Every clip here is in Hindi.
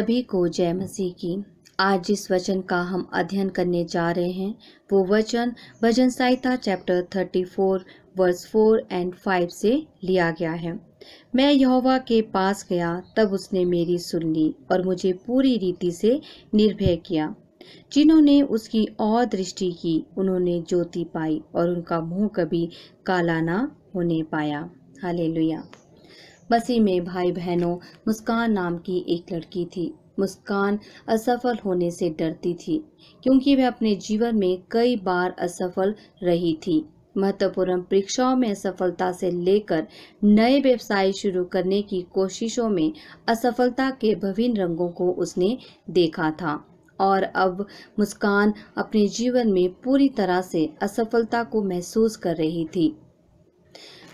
सभी को जय मसीह की आज जिस वचन का हम अध्ययन करने जा रहे हैं वो वचन भजन संहिता chapter thirty four verse four and five से लिया गया है मैं यहोवा के पास गया तब उसने मेरी सुन ली और मुझे पूरी रीति से निर्भय किया जिन्होंने उसकी और दृष्टि की उन्होंने ज्योति पाई और उनका मुंह कभी काला ना होने पाया हालेलुया बसी में भाई बहनों मुस्कान नाम की एक लड़की थी मुस्कान असफल होने से डरती थी क्योंकि वह अपने जीवन में कई बार असफल रही थी महत्वपूर्ण परीक्षाओं में असफलता से लेकर नए व्यवसाय शुरू करने की कोशिशों में असफलता के भविन्न रंगों को उसने देखा था और अब मुस्कान अपने जीवन में पूरी तरह से असफलता को महसूस कर रही थी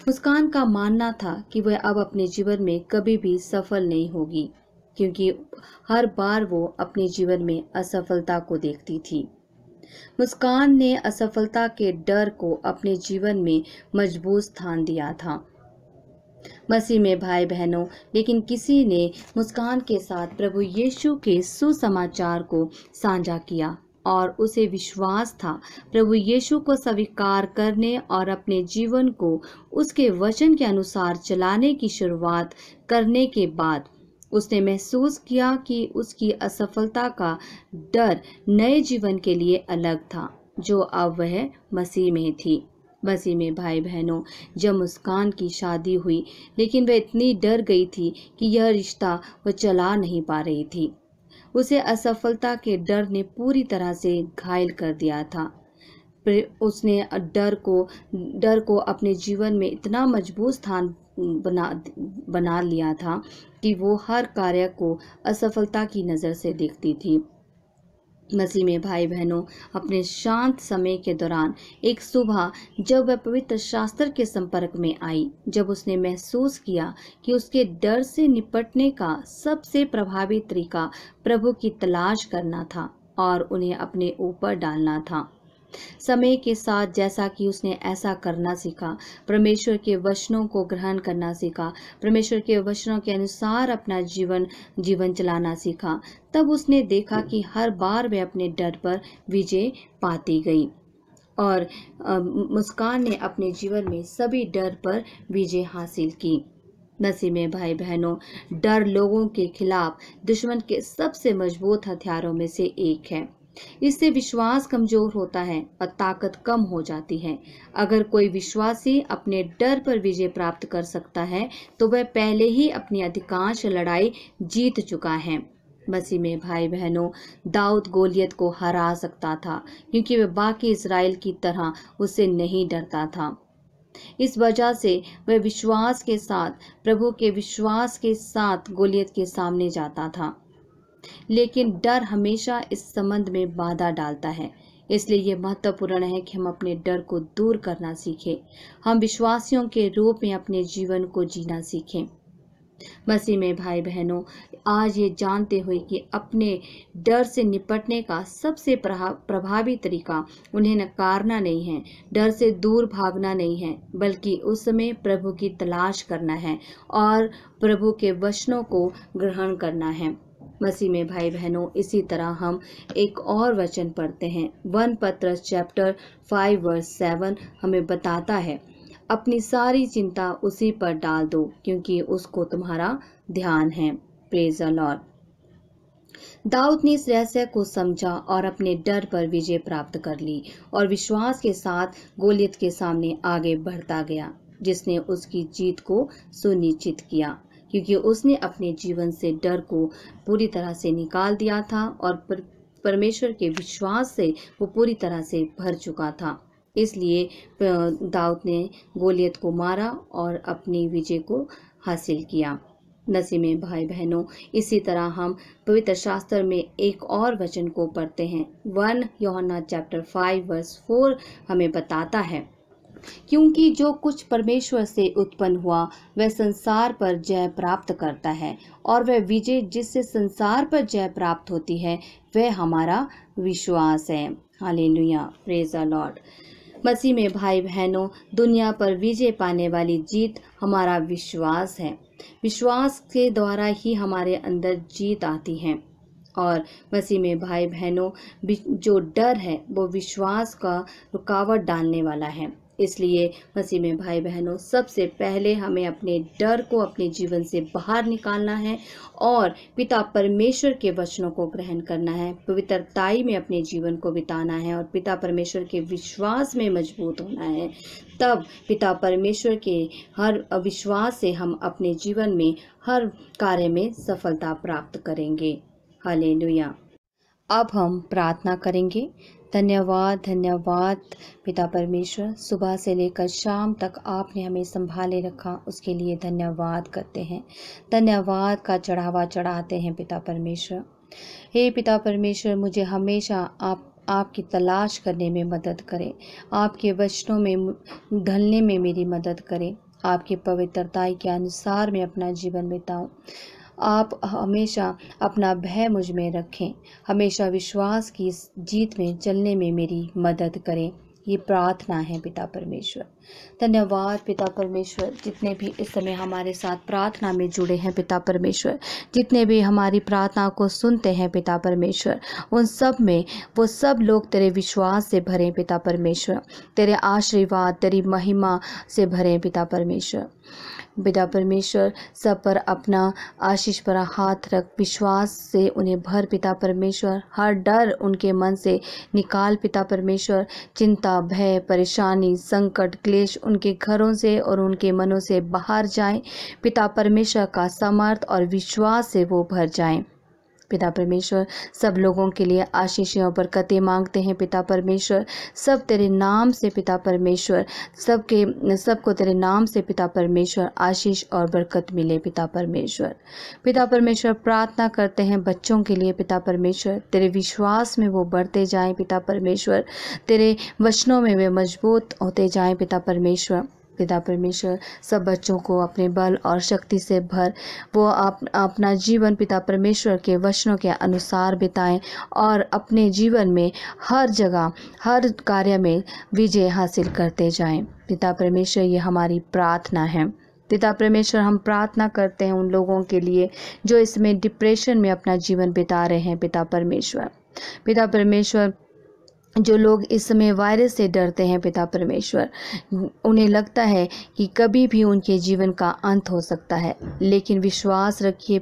मुस्कान का मानना था कि वह अब अपने जीवन में कभी भी सफल नहीं होगी क्योंकि हर बार वो अपने जीवन में असफलता को देखती थी मुस्कान ने असफलता के डर को अपने जीवन में मजबूत स्थान दिया था मसीह में भाई बहनों लेकिन किसी ने मुस्कान के साथ प्रभु यीशु के सुसमाचार को साझा किया और उसे विश्वास था प्रभु यीशु को स्वीकार करने और अपने जीवन को उसके वचन के अनुसार चलाने की शुरुआत करने के बाद उसने महसूस किया कि उसकी असफलता का डर नए जीवन के लिए अलग था जो अब वह मसीह में थी मसीह में भाई बहनों जब मुस्कान की शादी हुई लेकिन वह इतनी डर गई थी कि यह रिश्ता वह चला नहीं पा रही थी उसे असफलता के डर ने पूरी तरह से घायल कर दिया था उसने डर को डर को अपने जीवन में इतना मजबूत स्थान बना बना लिया था कि वो हर कार्य को असफलता की नज़र से देखती थी मसीह में भाई बहनों अपने शांत समय के दौरान एक सुबह जब वह पवित्र शास्त्र के संपर्क में आई जब उसने महसूस किया कि उसके डर से निपटने का सबसे प्रभावी तरीका प्रभु की तलाश करना था और उन्हें अपने ऊपर डालना था समय के साथ जैसा कि उसने ऐसा करना सीखा परमेश्वर के वचनों को ग्रहण करना सीखा परमेश्वर के वचनों के अनुसार अपना जीवन जीवन चलाना सीखा तब उसने देखा कि हर बार वह अपने डर पर विजय पाती गई और मुस्कान ने अपने जीवन में सभी डर पर विजय हासिल की नसीमे में भाई बहनों डर लोगों के खिलाफ दुश्मन के सबसे मजबूत हथियारों में से एक है इससे विश्वास कमजोर होता है और ताकत कम हो जाती है अगर कोई विश्वासी अपने डर पर विजय प्राप्त कर सकता है तो वह पहले ही अपनी अधिकांश लड़ाई जीत चुका है मसीह में भाई बहनों दाऊद गोलियत को हरा सकता था क्योंकि वह बाकी इसराइल की तरह उसे नहीं डरता था इस वजह से वह विश्वास के साथ प्रभु के विश्वास के साथ गोलियत के सामने जाता था लेकिन डर हमेशा इस संबंध में बाधा डालता है इसलिए यह महत्वपूर्ण है कि हम अपने डर को दूर करना सीखें हम विश्वासियों के रूप में अपने जीवन को जीना सीखें मसीह में भाई बहनों आज ये जानते हुए कि अपने डर से निपटने का सबसे प्रभावी तरीका उन्हें नकारना नहीं है डर से दूर भागना नहीं है बल्कि उस समय प्रभु की तलाश करना है और प्रभु के वचनों को ग्रहण करना है मसीह में भाई बहनों इसी तरह हम एक और वचन पढ़ते हैं वन पत्र चैप्टर फाइव वर्स सेवन हमें बताता है अपनी सारी चिंता उसी पर डाल दो क्योंकि उसको तुम्हारा ध्यान है प्रेज लॉर्ड दाऊद ने इस रहस्य को समझा और अपने डर पर विजय प्राप्त कर ली और विश्वास के साथ गोलियत के सामने आगे बढ़ता गया जिसने उसकी जीत को सुनिश्चित किया क्योंकि उसने अपने जीवन से डर को पूरी तरह से निकाल दिया था और परमेश्वर के विश्वास से वो पूरी तरह से भर चुका था इसलिए दाऊद ने गोलियत को मारा और अपनी विजय को हासिल किया नसीम भाई बहनों इसी तरह हम पवित्र शास्त्र में एक और वचन को पढ़ते हैं one Yohana chapter five verse four हमें बताता है क्योंकि जो कुछ परमेश्वर से उत्पन्न हुआ वह संसार पर जय प्राप्त करता है और वह विजय जिससे संसार पर जय प्राप्त होती है वह हमारा विश्वास है हाले लॉर्ड मसीह में भाई बहनों दुनिया पर विजय पाने वाली जीत हमारा विश्वास है विश्वास के द्वारा ही हमारे अंदर जीत आती है और मसीह में भाई बहनों जो डर है वो विश्वास का रुकावट डालने वाला है इसलिए मसीह में भाई बहनों सबसे पहले हमें अपने डर को अपने जीवन से बाहर निकालना है और पिता परमेश्वर के वचनों को ग्रहण करना है पवित्रताई में अपने जीवन को बिताना है और पिता परमेश्वर के विश्वास में मजबूत होना है तब पिता परमेश्वर के हर अविश्वास से हम अपने जीवन में हर कार्य में सफलता प्राप्त करेंगे हले अब हम प्रार्थना करेंगे धन्यवाद धन्यवाद पिता परमेश्वर सुबह से लेकर शाम तक आपने हमें संभाले रखा उसके लिए धन्यवाद करते हैं धन्यवाद का चढ़ावा चढ़ाते हैं पिता परमेश्वर हे पिता परमेश्वर मुझे हमेशा आप आपकी तलाश करने में मदद करें आपके वचनों में ढलने में मेरी मदद करें आपकी पवित्रता के अनुसार मैं अपना जीवन बिताऊँ आप हमेशा अपना भय मुझ में रखें हमेशा विश्वास की जीत में चलने में मेरी मदद करें ये प्रार्थना है पिता परमेश्वर धन्यवाद पिता परमेश्वर जितने भी इस समय हमारे साथ प्रार्थना में जुड़े हैं पिता परमेश्वर जितने भी हमारी प्रार्थना को सुनते हैं पिता परमेश्वर उन सब में वो सब लोग तेरे विश्वास से भरें पिता परमेश्वर तेरे आशीर्वाद तेरी महिमा से भरें पिता परमेश्वर पिता परमेश्वर सब पर अपना आशीष पर हाथ रख विश्वास से उन्हें भर पिता परमेश्वर हर डर उनके मन से निकाल पिता परमेश्वर चिंता भय परेशानी संकट क्लेश क्लेश उनके घरों से और उनके मनों से बाहर जाएं पिता परमेश्वर का समर्थ और विश्वास से वो भर जाएं पिता परमेश्वर सब लोगों के लिए आशीषें और बरकतें मांगते हैं पिता परमेश्वर सब तेरे नाम से पिता परमेश्वर सबके सबको तेरे नाम से पिता परमेश्वर आशीष और बरकत मिले पिता परमेश्वर पिता परमेश्वर प्रार्थना करते हैं बच्चों के लिए पिता परमेश्वर तेरे विश्वास में वो बढ़ते जाएं पिता परमेश्वर तेरे वचनों में वे मजबूत होते जाएं पिता परमेश्वर पिता परमेश्वर सब बच्चों को अपने बल और शक्ति से भर वो आप अपना जीवन पिता परमेश्वर के वचनों के अनुसार बिताएं और अपने जीवन में हर जगह हर कार्य में विजय हासिल करते जाएं पिता परमेश्वर ये हमारी प्रार्थना है पिता परमेश्वर हम प्रार्थना करते हैं उन लोगों के लिए जो इसमें डिप्रेशन में अपना जीवन बिता रहे हैं पिता परमेश्वर पिता परमेश्वर जो लोग इस समय वायरस से डरते हैं पिता परमेश्वर उन्हें लगता है कि कभी भी उनके जीवन का अंत हो सकता है लेकिन विश्वास रखिए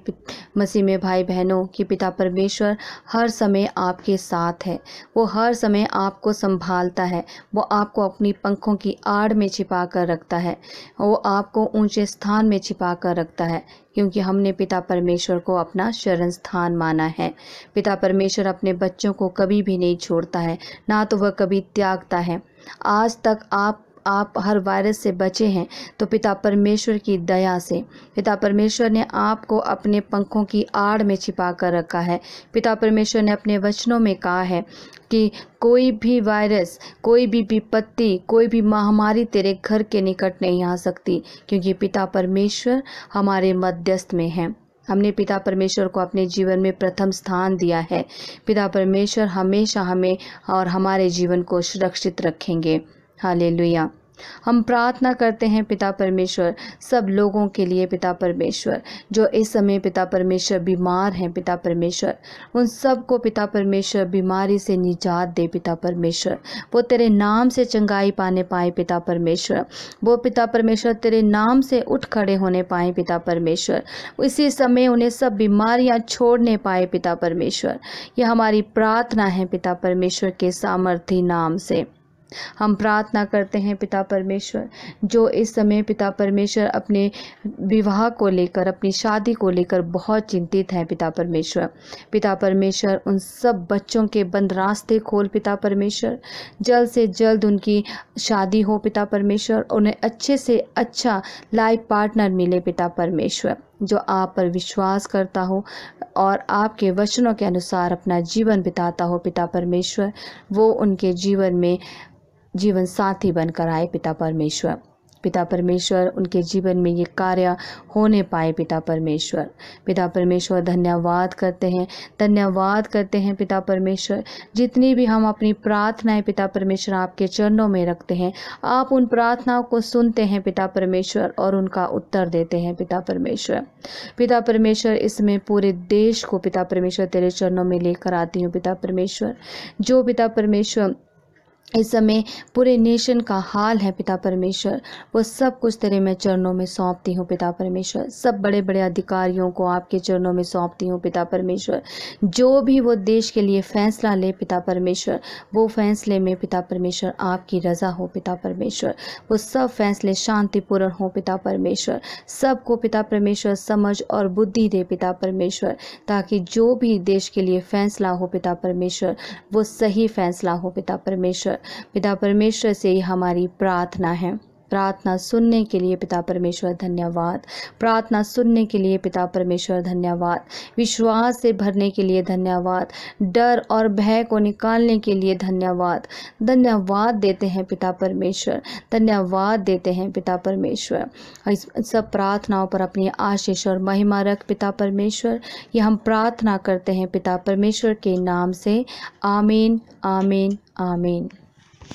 मसीह में भाई बहनों कि पिता परमेश्वर हर समय आपके साथ है वो हर समय आपको संभालता है वो आपको अपनी पंखों की आड़ में छिपा कर रखता है वो आपको ऊंचे स्थान में छिपा कर रखता है क्योंकि हमने पिता परमेश्वर को अपना शरण स्थान माना है पिता परमेश्वर अपने बच्चों को कभी भी नहीं छोड़ता है ना तो वह कभी त्यागता है आज तक आप आप हर वायरस से बचे हैं तो पिता परमेश्वर की दया से पिता परमेश्वर ने आपको अपने पंखों की आड़ में छिपा कर रखा है पिता परमेश्वर ने अपने वचनों में कहा है कि कोई भी वायरस कोई भी विपत्ति कोई भी महामारी तेरे घर के निकट नहीं आ सकती क्योंकि पिता परमेश्वर हमारे मध्यस्थ में हैं हमने पिता परमेश्वर को अपने जीवन में प्रथम स्थान दिया है पिता परमेश्वर हमेशा हमें और हमारे जीवन को सुरक्षित रखेंगे हालेलुया हम प्रार्थना करते हैं पिता परमेश्वर सब लोगों के लिए पिता परमेश्वर जो इस समय पिता परमेश्वर बीमार हैं पिता परमेश्वर उन सब को पिता परमेश्वर बीमारी से निजात दे पिता परमेश्वर वो तेरे नाम से चंगाई पाने पाए पिता परमेश्वर वो पिता परमेश्वर तेरे नाम से उठ खड़े होने पाए पिता परमेश्वर इसी समय उन्हें सब बीमारियाँ छोड़ने पाए पिता परमेश्वर यह हमारी प्रार्थना है पिता परमेश्वर के सामर्थी नाम से हम प्रार्थना करते हैं पिता परमेश्वर जो इस समय पिता परमेश्वर अपने विवाह को लेकर अपनी शादी को लेकर बहुत चिंतित हैं पिता परमेश्वर पिता परमेश्वर उन सब बच्चों के बंद रास्ते खोल पिता परमेश्वर जल्द से जल्द उनकी शादी हो पिता परमेश्वर उन्हें अच्छे से अच्छा लाइफ पार्टनर मिले पिता परमेश्वर जो आप पर विश्वास करता हो और आपके वचनों के अनुसार अपना जीवन बिताता हो पिता परमेश्वर वो उनके जीवन में जीवन साथी बनकर आए पिता परमेश्वर पिता परमेश्वर उनके जीवन में ये कार्य होने पाए पिता परमेश्वर पिता परमेश्वर धन्यवाद करते हैं धन्यवाद करते हैं पिता परमेश्वर जितनी भी हम अपनी प्रार्थनाएं पिता परमेश्वर आपके चरणों में रखते हैं आप उन प्रार्थनाओं को सुनते हैं पिता परमेश्वर और उनका उत्तर देते हैं पिता परमेश्वर पिता परमेश्वर इसमें पूरे देश को पिता परमेश्वर तेरे चरणों में लेकर आती हूँ पिता परमेश्वर जो पिता परमेश्वर इस समय पूरे नेशन का हाल है पिता परमेश्वर वो सब कुछ तेरे मैं चरणों में सौंपती हूँ पिता परमेश्वर सब बड़े बड़े अधिकारियों को आपके चरणों में सौंपती हूँ पिता परमेश्वर जो भी वो देश के लिए फैसला ले पिता परमेश्वर वो फैसले में पिता परमेश्वर आपकी रज़ा हो पिता परमेश्वर वो सब फैसले शांतिपूर्ण हो पिता परमेश्वर सबको पिता परमेश्वर समझ और बुद्धि दे पिता परमेश्वर ताकि जो भी देश के लिए फैसला हो पिता परमेश्वर वो सही फैसला हो पिता परमेश्वर परमेश्वर पिता परमेश्वर से ही हमारी प्रार्थना है प्रार्थना सुनने के लिए पिता परमेश्वर धन्यवाद प्रार्थना सुनने के लिए पिता परमेश्वर धन्यवाद विश्वास से भरने के लिए धन्यवाद डर और भय को निकालने के लिए धन्यवाद धन्यवाद देते हैं पिता परमेश्वर धन्यवाद देते हैं पिता परमेश्वर इस सब प्रार्थनाओं पर अपनी आशीष और महिमा रख पिता परमेश्वर ये हम प्रार्थना करते हैं पिता परमेश्वर के नाम से आमीन आमीन आमीन